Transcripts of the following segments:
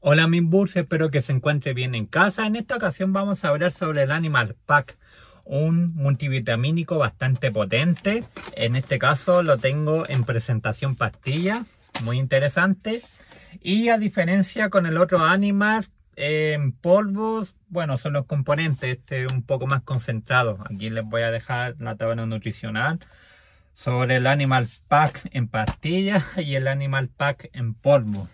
Hola Minburs, espero que se encuentre bien en casa. En esta ocasión vamos a hablar sobre el Animal Pack, un multivitamínico bastante potente. En este caso lo tengo en presentación pastilla, muy interesante. Y a diferencia con el otro Animal, en polvos, bueno, son los componentes, este es un poco más concentrado. Aquí les voy a dejar la tabla nutricional sobre el Animal Pack en pastilla y el Animal Pack en polvos.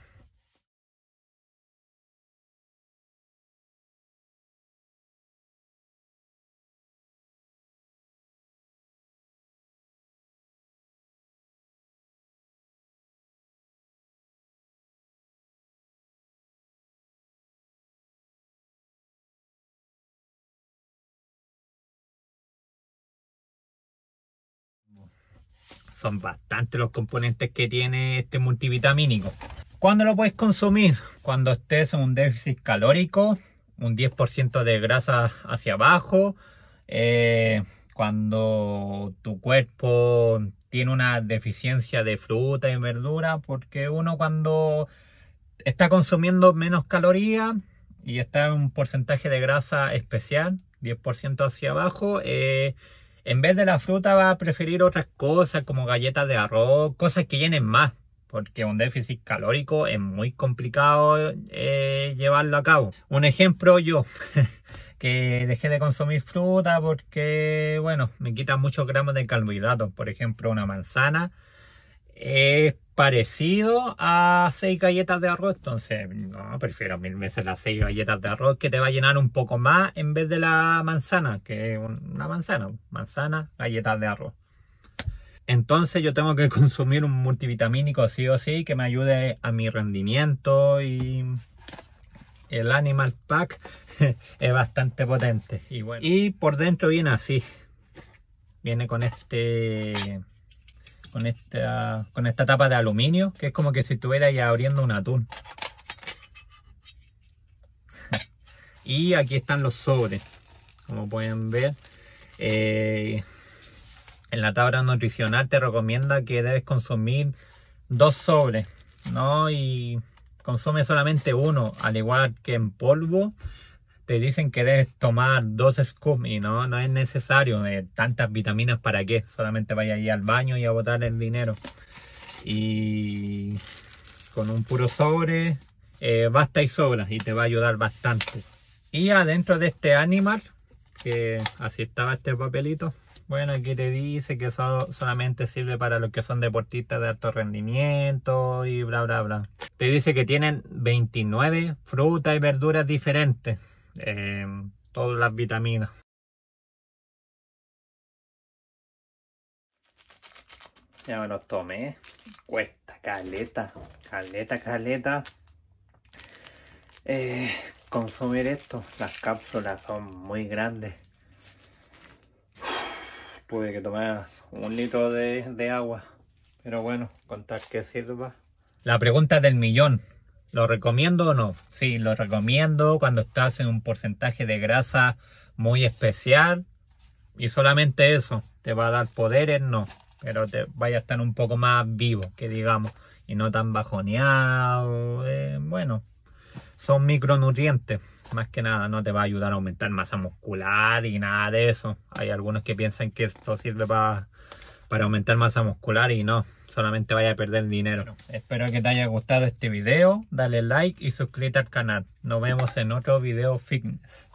son bastantes los componentes que tiene este multivitamínico. ¿Cuándo lo puedes consumir? Cuando estés en un déficit calórico, un 10% de grasa hacia abajo, eh, cuando tu cuerpo tiene una deficiencia de fruta y verdura, porque uno cuando está consumiendo menos calorías y está en un porcentaje de grasa especial, 10% hacia abajo, eh, en vez de la fruta va a preferir otras cosas como galletas de arroz, cosas que llenen más, porque un déficit calórico es muy complicado eh, llevarlo a cabo. Un ejemplo yo, que dejé de consumir fruta porque, bueno, me quitan muchos gramos de carbohidratos, por ejemplo, una manzana es parecido a seis galletas de arroz. Entonces, no, prefiero mil veces las seis galletas de arroz que te va a llenar un poco más en vez de la manzana, que es una manzana, manzana, galletas de arroz. Entonces yo tengo que consumir un multivitamínico sí o sí que me ayude a mi rendimiento y el Animal Pack es bastante potente. y por dentro viene así. Viene con este con esta, con esta tapa de aluminio, que es como que si estuviera ya abriendo un atún. y aquí están los sobres, como pueden ver. en eh, la tabla nutricional te recomienda que debes consumir dos sobres, ¿no? Y consume solamente uno, al igual que en polvo te dicen que debes tomar dos scoops y no, no es necesario eh, tantas vitaminas para qué solamente vaya ahí al baño y a botar el dinero. Y con un puro sobre eh, basta y sobra y te va a ayudar bastante. Y adentro de este animal, que así estaba este papelito, bueno, aquí te dice que eso solamente sirve para los que son deportistas de alto rendimiento y bla, bla, bla. Te dice que tienen 29 frutas y verduras diferentes eh, todas las vitaminas. Ya me los tomé. Cuesta, caleta, caleta, caleta. Eh, consumir esto. Las cápsulas son muy grandes. tuve que tomar un litro de, de agua. Pero bueno, contar que sirva. La pregunta del millón. ¿Lo recomiendo o no? Sí, lo recomiendo cuando estás en un porcentaje de grasa muy especial. Y solamente eso, te va a dar poderes, no. Pero te vaya a estar un poco más vivo, que digamos. Y no tan bajoneado. Eh, bueno, son micronutrientes. Más que nada, no te va a ayudar a aumentar masa muscular y nada de eso. Hay algunos que piensan que esto sirve para para aumentar masa muscular y no solamente vaya a perder dinero. espero que te haya gustado este video, dale like y suscríbete al canal. Nos vemos en otro video fitness.